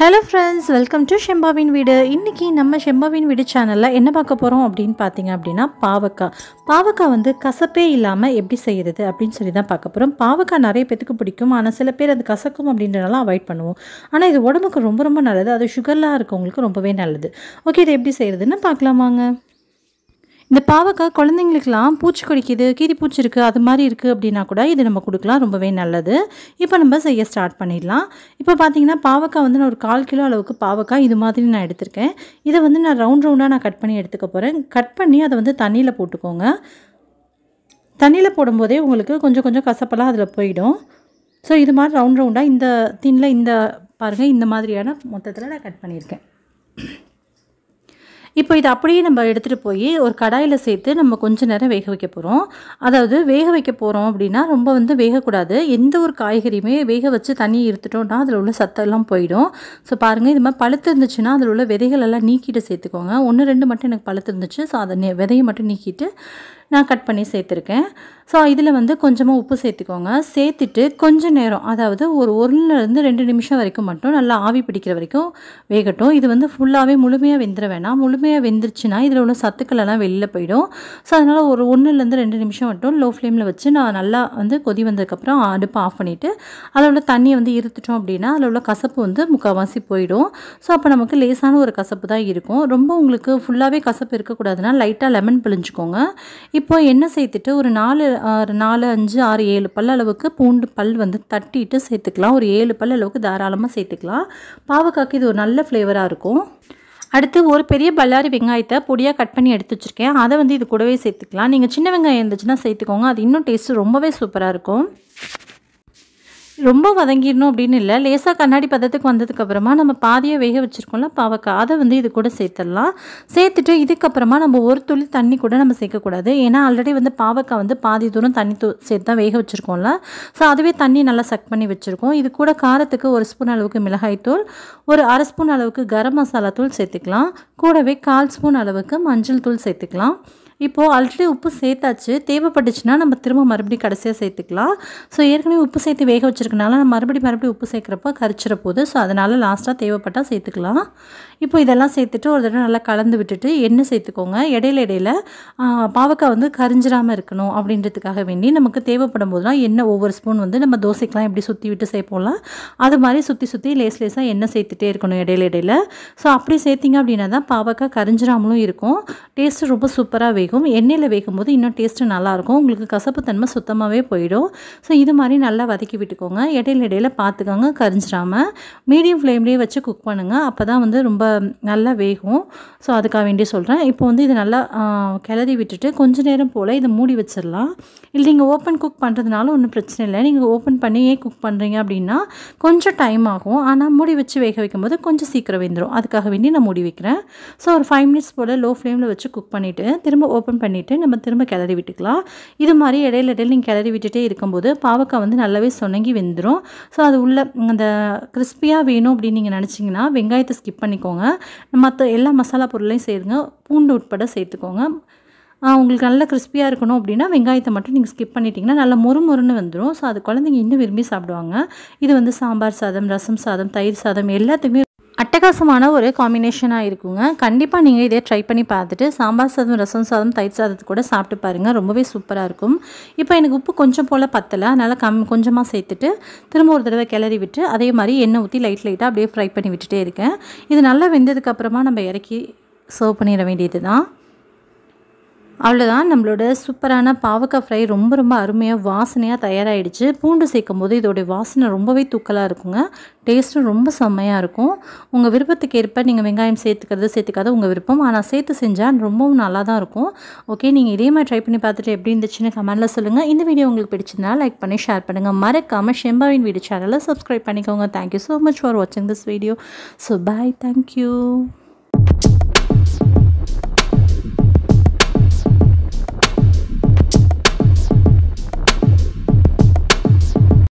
hello friends welcome to ஷெம்பாவின் வீடு இன்றைக்கி நம்ம ஷெம்பாவின் வீடு சேனலில் என்ன பார்க்க போகிறோம் அப்படின்னு பார்த்தீங்க அப்படின்னா பாவக்காய் பாவக்காய் வந்து கசப்பே இல்லாமல் எப்படி செய்கிறது அப்படின்னு சொல்லி தான் பார்க்க போகிறோம் பாவக்காய் நிறைய பேத்துக்கு பிடிக்கும் ஆனால் சில பேர் அது கசக்கும் அப்படின்றனால அவாய்ட் பண்ணுவோம் ஆனால் இது உடம்புக்கு ரொம்ப ரொம்ப நல்லது அது சுகர்லாம் இருக்கவங்களுக்கு ரொம்பவே நல்லது ஓகே இது எப்படி செய்கிறதுன்னு பார்க்கலாமாங்க இந்த பாவக்காய் குழந்தைங்களுக்கெல்லாம் பூச்சி கொடிக்குது கீரி பூச்சி இருக்குது அது மாதிரி இருக்குது அப்படின்னா கூட இது நம்ம கொடுக்கலாம் ரொம்பவே நல்லது இப்போ நம்ம செய்ய ஸ்டார்ட் பண்ணிடலாம் இப்போ பார்த்தீங்கன்னா பாவக்காய் வந்து நான் ஒரு கால் கிலோ அளவுக்கு பாவக்காய் இது மாதிரி நான் எடுத்திருக்கேன் இதை வந்து நான் ரவுண்ட் ரவுண்டாக நான் கட் பண்ணி எடுத்துக்க போகிறேன் கட் பண்ணி அதை வந்து தண்ணியில் போட்டுக்கோங்க தண்ணியில் போடும்போதே உங்களுக்கு கொஞ்சம் கொஞ்சம் கசப்பெல்லாம் அதில் போயிடும் ஸோ இது மாதிரி ரவுண்ட் ரவுண்டாக இந்த தின்னில் இந்த பாருங்கள் இந்த மாதிரியான மொத்தத்தில் நான் கட் பண்ணியிருக்கேன் இப்போ இதை அப்படியே நம்ம எடுத்துகிட்டு போய் ஒரு கடாயில் சேர்த்து நம்ம கொஞ்சம் நேரம் வேக வைக்க போகிறோம் அதாவது வேக வைக்க போகிறோம் அப்படின்னா ரொம்ப வந்து வேகக்கூடாது எந்த ஒரு காய்கறியுமே வேக வச்சு தண்ணி இருத்துட்டோம்னா அதில் உள்ள சத்தெல்லாம் போயிடும் ஸோ பாருங்கள் இது மாதிரி பழுத்து இருந்துச்சுன்னா அதில் உள்ள விதைகள் எல்லாம் நீக்கிட்டு சேர்த்துக்கோங்க ஒன்று ரெண்டு மட்டும் எனக்கு பழுத்து இருந்துச்சு ஸோ அதை விதையை மட்டும் நீக்கிட்டு நான் கட் பண்ணி சேர்த்துருக்கேன் ஸோ இதில் வந்து கொஞ்சமாக உப்பு சேர்த்துக்கோங்க சேர்த்துட்டு கொஞ்சம் நேரம் அதாவது ஒரு ஒன்றுலேருந்து ரெண்டு நிமிஷம் வரைக்கும் மட்டும் நல்லா ஆவி பிடிக்கிற வரைக்கும் வேகட்டும் இது வந்து ஃபுல்லாகவே முழுமையாக வெந்துட வேணாம் முழுமையாக வெந்துருச்சுன்னா இதில் உள்ள சத்துக்களெல்லாம் வெளியில் போயிடும் ஸோ அதனால் ஒரு ஒன்றுலேருந்து ரெண்டு நிமிஷம் மட்டும் லோ ஃப்ளேமில் வச்சு நான் நல்லா வந்து கொதி வந்ததுக்கப்புறம் அடுப்பை ஆஃப் பண்ணிவிட்டு அதில் உள்ள தண்ணியை வந்து இருத்துட்டோம் அப்படின்னா அதில் உள்ள கசப்பு வந்து முக்கால்வாசி போயிடும் ஸோ அப்போ நமக்கு லேசான ஒரு கசப்பு தான் இருக்கும் ரொம்ப உங்களுக்கு ஃபுல்லாகவே கசப்பு இருக்கக்கூடாதுன்னா லைட்டாக லெமன் பிழிஞ்சுக்கோங்க இப்போ எண்ணெய் சேர்த்துட்டு ஒரு நாலு ஆறு நாலு அஞ்சு ஆறு ஏழு பல் அளவுக்கு பூண்டு பல் வந்து தட்டிட்டு சேர்த்துக்கலாம் ஒரு ஏழு பல் அளவுக்கு தாராளமாக சேர்த்துக்கலாம் பாவக்காய்க்கு இது ஒரு நல்ல ஃப்ளேவராக இருக்கும் அடுத்து ஒரு பெரிய பல்லாரி வெங்காயத்தை பொடியாக கட் பண்ணி எடுத்து வச்சுருக்கேன் அதை வந்து இது கூடவே சேர்த்துக்கலாம் நீங்கள் சின்ன வெங்காயம் இருந்துச்சுன்னா சேர்த்துக்கோங்க அது இன்னும் டேஸ்ட்டு ரொம்பவே சூப்பராக இருக்கும் ரொம்ப வதங்கிடணும் அப்படின்னு இல்லை லேசாக கண்ணாடி பதத்துக்கு வந்ததுக்கப்புறமா நம்ம பாதியாக வேக வச்சுருக்கோம்ல பாவக்காய் அதை வந்து இது கூட சேர்த்துடலாம் சேர்த்துட்டு இதுக்கப்புறமா நம்ம ஒரு துளி தண்ணி கூட நம்ம சேர்க்கக்கூடாது ஏன்னா ஆல்ரெடி வந்து பாவக்காய் வந்து பாதி தூரம் தண்ணி தூ சேர்த்து தான் வேக வச்சுருக்கோம்ல ஸோ அதுவே தண்ணி நல்லா சக் பண்ணி வச்சுருக்கோம் இது கூட காரத்துக்கு ஒரு ஸ்பூன் அளவுக்கு மிளகாய்த்தூள் ஒரு அரை ஸ்பூன் அளவுக்கு கரம் மசாலா தூள் சேர்த்துக்கலாம் கூடவே கால் ஸ்பூன் அளவுக்கு மஞ்சள் தூள் சேர்த்துக்கலாம் இப்போது ஆல்ரெடி உப்பு சேர்த்தாச்சு தேவைப்பட்டுச்சுன்னா நம்ம திரும்ப மறுபடியும் கடைசியாக சேர்த்துக்கலாம் ஸோ ஏற்கனவே உப்பு சேர்த்து வேக வச்சுருக்கனால நம்ம மறுபடியும் மறுபடியும் உப்பு சேர்க்குறப்ப கரைச்சிட போது ஸோ அதனால் லாஸ்ட்டாக தேவைப்பட்டால் சேர்த்துக்கலாம் இப்போ இதெல்லாம் சேர்த்துட்டு ஒரு தடவை நல்லா கலந்து விட்டுட்டு எண்ணெய் சேர்த்துக்கோங்க இடையில இடையில பாவக்காய் வந்து கரிஞ்சிடாமல் இருக்கணும் அப்படின்றதுக்காக வேண்டி நமக்கு தேவைப்படும் போதுலாம் எண்ணெய் ஒவ்வொரு ஸ்பூன் வந்து நம்ம தோசைக்கெலாம் எப்படி சுற்றி விட்டு சேர்ப்போம்லாம் அது மாதிரி சுற்றி சுற்றி லேஸ் லேஸாக எண்ணெய் சேர்த்துட்டே இருக்கணும் இடையில இடையில ஸோ அப்படி சேர்த்திங்க அப்படின்னா தான் பாவக்காய் கரிஞ்சிடாமலும் இருக்கும் டேஸ்ட்டு ரொம்ப சூப்பராக வேணும் வேகும் எண்ணெயில் வேகும் போது இன்னும் டேஸ்ட்டு நல்லாயிருக்கும் உங்களுக்கு கசப்பு தன்மை சுத்தமாகவே போயிடும் ஸோ இது மாதிரி நல்லா வதக்கி விட்டுக்கோங்க இடையில இடையில பார்த்துக்கோங்க கரிஞ்சிடாமல் மீடியம் ஃப்ளேம்லேயே வச்சு குக் பண்ணுங்கள் அப்போ தான் வந்து ரொம்ப நல்லா வேகும் ஸோ அதுக்காக வேண்டி சொல்கிறேன் இப்போ வந்து இது நல்லா கிளறி விட்டுட்டு கொஞ்ச நேரம் போல் இதை மூடி வச்சிடலாம் இல்லை நீங்கள் ஓப்பன் குக் பண்ணுறதுனால ஒன்றும் பிரச்சனை இல்லை நீங்கள் ஓப்பன் பண்ணியே குக் பண்ணுறீங்க அப்படின்னா கொஞ்சம் டைம் ஆகும் ஆனால் மூடி வச்சு வேக வைக்கும் போது கொஞ்சம் சீக்கிரம் வெந்துடும் அதுக்காக வேண்டி நான் மூடி வைக்கிறேன் ஸோ ஒரு ஃபைவ் மினிட்ஸ் போல் லோ ஃப்ளேமில் வச்சு குக் பண்ணிவிட்டு திரும்ப ஓப்பன் பண்ணிவிட்டு நம்ம திரும்ப கிளறி விட்டுக்கலாம் இது மாதிரி இடையில இடையில நீங்கள் கிளறி விட்டுட்டே இருக்கும்போது பாவக்காய் வந்து நல்லாவே சொன்னங்கி வெந்துடும் ஸோ அது உள்ள அந்த கிறிஸ்பியாக வேணும் அப்படின்னு நீங்கள் நினச்சிங்கன்னா வெங்காயத்தை ஸ்கிப் பண்ணிக்கோங்க மற்ற எல்லா மசாலா பொருளையும் சேருங்க பூண்டு உட்பட சேர்த்துக்கோங்க உங்களுக்கு நல்ல கிறிஸ்பியாக இருக்கணும் அப்படின்னா வெங்காயத்தை மட்டும் நீங்கள் ஸ்கிப் பண்ணிட்டீங்கன்னா நல்லா மொறுமொறுன்னு வந்துடும் ஸோ அது குழந்தைங்க இன்னும் விரும்பி சாப்பிடுவாங்க இது வந்து சாம்பார் சாதம் ரசம் சாதம் தயிர் சாதம் எல்லாத்துக்குமே அட்டகாசமான ஒரு காம்பினேஷனாக இருக்குங்க கண்டிப்பாக நீங்கள் இதே ட்ரை பண்ணி பார்த்துட்டு சாம்பார் சாதம் ரசம் சாதம் தயிர் சாதத்து கூட சாப்பிட்டு பாருங்கள் ரொம்பவே சூப்பராக இருக்கும் இப்போ எனக்கு உப்பு கொஞ்சம் போல் பத்தலை அதனால் கம் கொஞ்சமாக சேர்த்துட்டு திரும்ப ஒரு தடவை கிளறி விட்டு அதே மாதிரி எண்ணெய் ஊற்றி லைட் லைட்டாக அப்படியே ஃப்ரை பண்ணி விட்டுட்டே இருக்கேன் இது நல்லா வெந்ததுக்கப்புறமா நம்ம இறக்கி சர்வ் பண்ணிட வேண்டியது தான் அவ்வளோதான் நம்மளோட சூப்பரான பாவக்காய் ஃப்ரை ரொம்ப ரொம்ப அருமையாக வாசனையாக தயாராகிடுச்சு பூண்டு சேர்க்கும் போது இதோடைய வாசனை ரொம்பவே தூக்கலாக இருக்குங்க டேஸ்ட்டும் ரொம்ப செம்மையாக இருக்கும் உங்கள் விருப்பத்துக்கு ஏற்ப நீங்கள் வெங்காயம் சேர்த்துக்கிறது சேர்த்துக்காத உங்கள் விருப்பம் ஆனால் சேர்த்து செஞ்சால் ரொம்பவும் நல்லா தான் இருக்கும் ஓகே நீங்கள் இதே மாதிரி ட்ரை பண்ணி பார்த்துட்டு எப்படி இருந்துச்சுன்னு கமெண்ட்டில் சொல்லுங்கள் இந்த வீடியோ உங்களுக்கு பிடிச்சிருந்தால் லைக் பண்ணி ஷேர் பண்ணுங்கள் மறக்காமல் ஷெம்பாவின் வீடு சேனலை சப்ஸ்கிரைப் பண்ணிக்கோங்க தேங்க்யூ ஸோ மச் ஃபார் வாட்சிங் this video so bye thank you